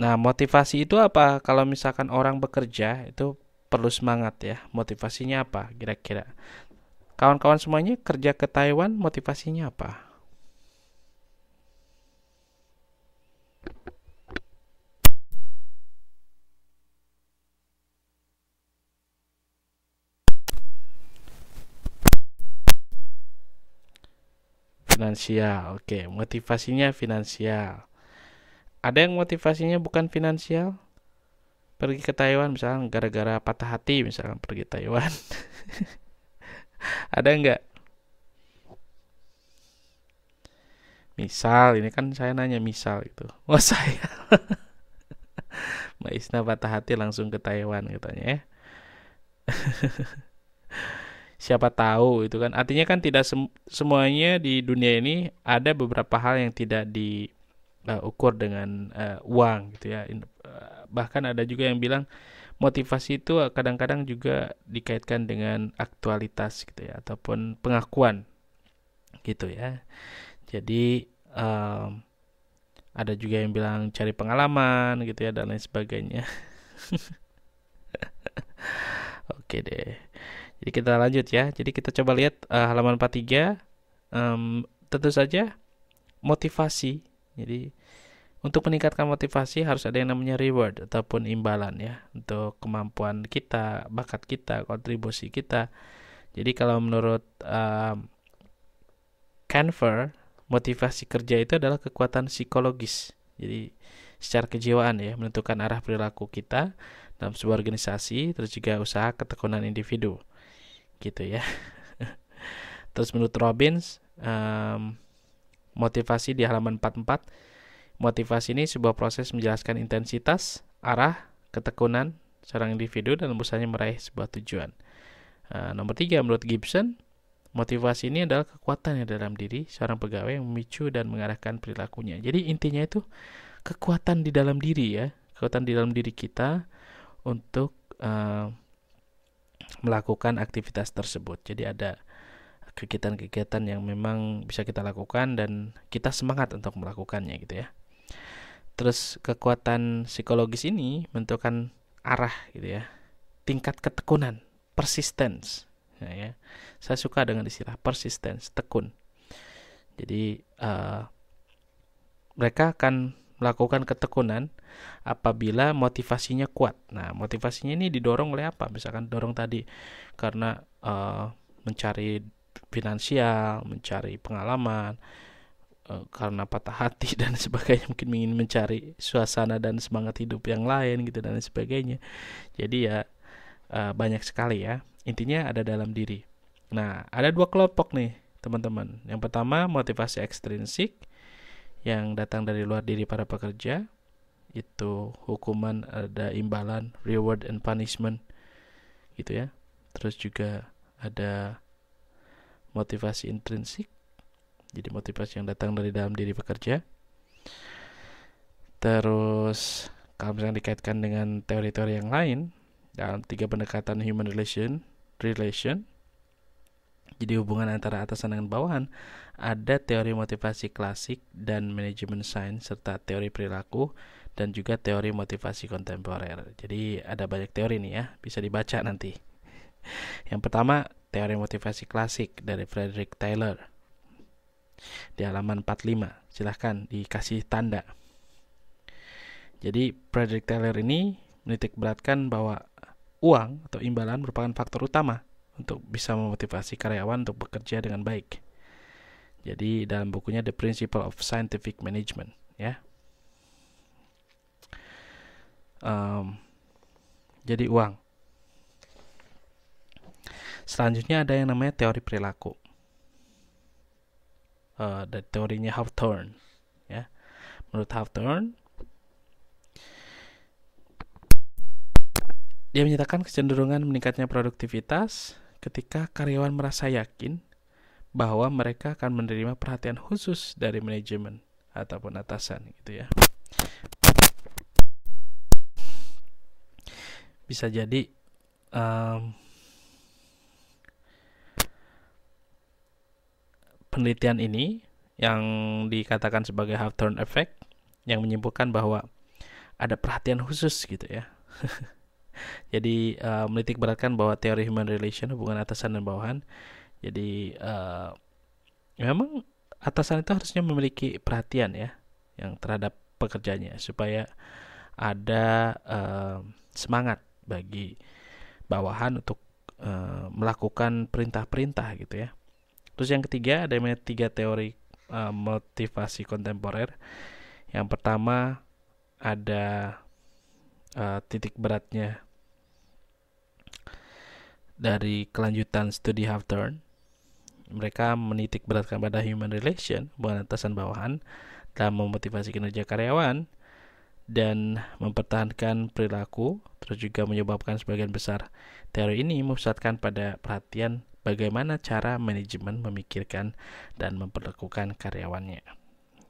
Nah, motivasi itu apa? Kalau misalkan orang bekerja itu perlu semangat ya. Motivasinya apa kira-kira? Kawan-kawan semuanya kerja ke Taiwan motivasinya apa? Finansial, oke, motivasinya finansial. Ada yang motivasinya bukan finansial, pergi ke Taiwan misalnya gara-gara patah hati misalnya pergi Taiwan. Ada enggak? Misal, ini kan saya nanya misal itu, Wah oh, saya, Mbak Isna patah hati langsung ke Taiwan katanya ya. siapa tahu itu kan artinya kan tidak sem semuanya di dunia ini ada beberapa hal yang tidak di uh, ukur dengan uh, uang gitu ya. In, uh, bahkan ada juga yang bilang motivasi itu kadang-kadang juga dikaitkan dengan aktualitas gitu ya ataupun pengakuan gitu ya. Jadi um, ada juga yang bilang cari pengalaman gitu ya dan lain sebagainya. Oke deh. Jadi kita lanjut ya. Jadi kita coba lihat uh, halaman 43. Um, tentu saja motivasi. Jadi untuk meningkatkan motivasi harus ada yang namanya reward ataupun imbalan ya untuk kemampuan kita, bakat kita, kontribusi kita. Jadi kalau menurut um, Canver, motivasi kerja itu adalah kekuatan psikologis. Jadi secara kejiwaan ya menentukan arah perilaku kita dalam sebuah organisasi terus juga usaha ketekunan individu gitu ya terus menurut Robbins um, motivasi di halaman 44 Motivasi ini sebuah proses menjelaskan intensitas, arah, ketekunan seorang individu dan busanya meraih sebuah tujuan. Uh, nomor tiga, menurut Gibson, motivasi ini adalah kekuatan yang dalam diri seorang pegawai yang memicu dan mengarahkan perilakunya. Jadi intinya itu kekuatan di dalam diri ya, kekuatan di dalam diri kita untuk uh, melakukan aktivitas tersebut. Jadi ada kegiatan-kegiatan yang memang bisa kita lakukan dan kita semangat untuk melakukannya gitu ya. Terus kekuatan psikologis ini menentukan arah gitu ya. Tingkat ketekunan, persistence. Nah, ya. Saya suka dengan istilah persistence, tekun. Jadi uh, mereka akan melakukan ketekunan apabila motivasinya kuat. Nah, motivasinya ini didorong oleh apa? Misalkan dorong tadi karena uh, mencari finansial, mencari pengalaman, Eh, karena patah hati dan sebagainya mungkin ingin mencari suasana dan semangat hidup yang lain gitu dan sebagainya jadi ya eh, banyak sekali ya intinya ada dalam diri nah ada dua kelompok nih teman-teman yang pertama motivasi ekstrinsik yang datang dari luar diri para pekerja itu hukuman ada imbalan reward and punishment gitu ya terus juga ada motivasi intrinsik jadi motivasi yang datang dari dalam diri pekerja. Terus kalau misalnya dikaitkan dengan teori-teori yang lain dalam tiga pendekatan human relation, relation. Jadi hubungan antara atasan dengan bawahan ada teori motivasi klasik dan manajemen sains serta teori perilaku dan juga teori motivasi kontemporer. Jadi ada banyak teori nih ya, bisa dibaca nanti. Yang pertama, teori motivasi klasik dari Frederick Taylor di halaman 45. Silahkan dikasih tanda. Jadi Frederick Taylor ini menitik beratkan bahwa uang atau imbalan merupakan faktor utama untuk bisa memotivasi karyawan untuk bekerja dengan baik. Jadi dalam bukunya The Principle of Scientific Management, ya. Um, jadi uang. Selanjutnya ada yang namanya teori perilaku uh, the teorinya Hawthorne ya menurut Hawthorne Dia menyatakan kecenderungan meningkatnya produktivitas ketika karyawan merasa yakin bahwa mereka akan menerima perhatian khusus dari manajemen ataupun atasan gitu ya. Bisa jadi um, penelitian ini yang dikatakan sebagai Hawthorne effect yang menyimpulkan bahwa ada perhatian khusus gitu ya. jadi uh, menitik beratkan bahwa teori human relation hubungan atasan dan bawahan. Jadi uh, memang atasan itu harusnya memiliki perhatian ya yang terhadap pekerjanya supaya ada uh, semangat bagi bawahan untuk uh, melakukan perintah-perintah gitu ya. Terus yang ketiga ada yang tiga teori uh, motivasi kontemporer. Yang pertama ada uh, titik beratnya dari kelanjutan studi Hawthorne. Mereka menitik beratkan pada human relation, bukan atasan bawahan, dalam memotivasi kinerja karyawan dan mempertahankan perilaku, terus juga menyebabkan sebagian besar teori ini memusatkan pada perhatian bagaimana cara manajemen memikirkan dan memperlakukan karyawannya.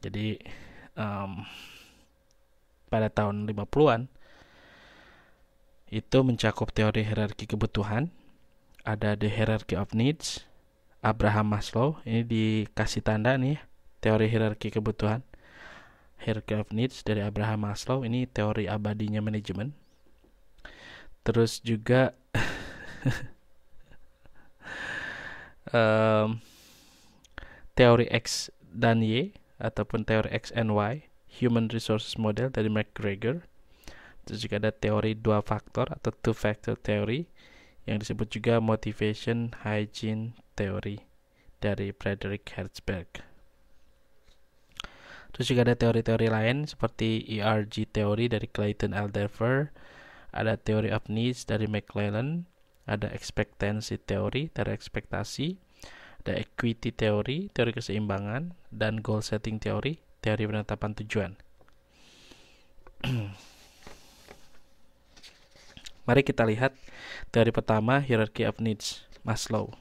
Jadi um, pada tahun 50-an itu mencakup teori hierarki kebutuhan, ada the hierarchy of needs, Abraham Maslow, ini dikasih tanda nih ya, teori hierarki kebutuhan. Hierarchy of needs dari Abraham Maslow, ini teori abadinya manajemen. Terus juga um, teori X dan Y ataupun teori X and Y Human Resources Model dari McGregor terus juga ada teori dua faktor atau two factor theory yang disebut juga motivation hygiene theory dari Frederick Herzberg terus juga ada teori-teori lain seperti ERG teori dari Clayton Alderfer ada teori of needs dari McClellan ada expectancy teori, teori ekspektasi, ada equity teori, teori keseimbangan, dan goal setting teori, teori penetapan tujuan. Mari kita lihat teori pertama, hierarchy of needs, Maslow.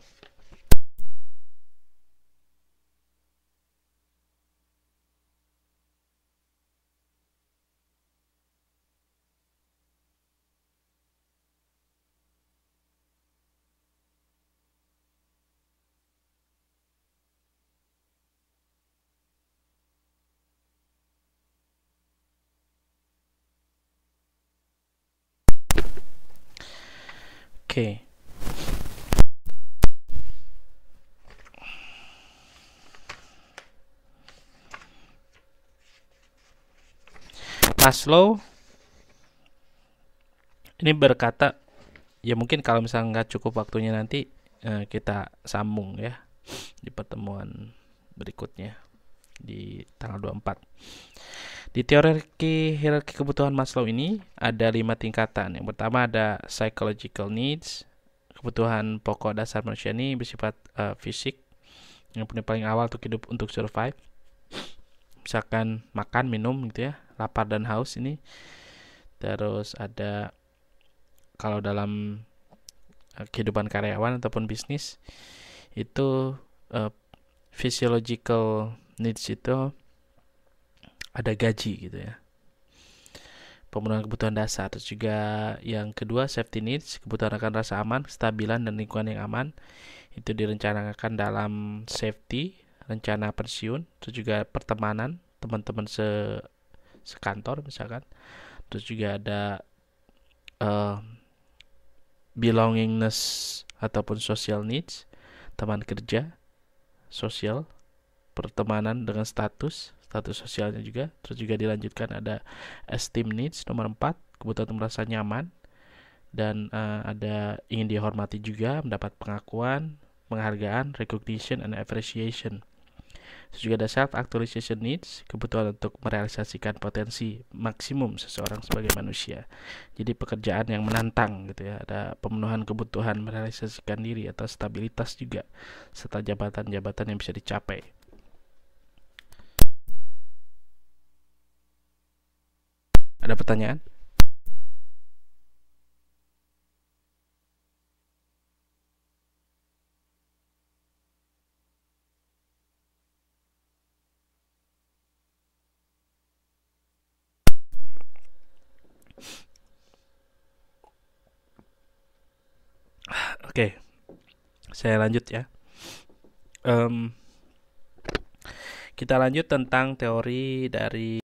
okay. Maslow ini berkata ya mungkin kalau misalnya nggak cukup waktunya nanti eh, kita sambung ya di pertemuan berikutnya di tanggal 24. Di teori hierarki kebutuhan Maslow ini ada lima tingkatan. Yang pertama ada psychological needs. Kebutuhan pokok dasar manusia ini bersifat uh, fisik yang paling awal untuk hidup untuk survive. Misalkan makan, minum gitu ya, lapar dan haus ini. Terus ada kalau dalam eh, kehidupan karyawan ataupun bisnis itu uh, physiological needs itu ada gaji gitu ya pemenuhan kebutuhan dasar terus juga yang kedua safety needs kebutuhan akan rasa aman kestabilan dan lingkungan yang aman itu direncanakan dalam safety rencana pensiun terus juga pertemanan teman-teman se sekantor misalkan terus juga ada uh, belongingness ataupun social needs teman kerja sosial pertemanan dengan status status sosialnya juga terus juga dilanjutkan ada esteem needs nomor 4 kebutuhan untuk merasa nyaman dan uh, ada ingin dihormati juga mendapat pengakuan penghargaan recognition and appreciation terus juga ada self actualization needs kebutuhan untuk merealisasikan potensi maksimum seseorang sebagai manusia jadi pekerjaan yang menantang gitu ya ada pemenuhan kebutuhan merealisasikan diri atau stabilitas juga serta jabatan-jabatan yang bisa dicapai Ada pertanyaan? Oke, okay. saya lanjut ya. Um, kita lanjut tentang teori dari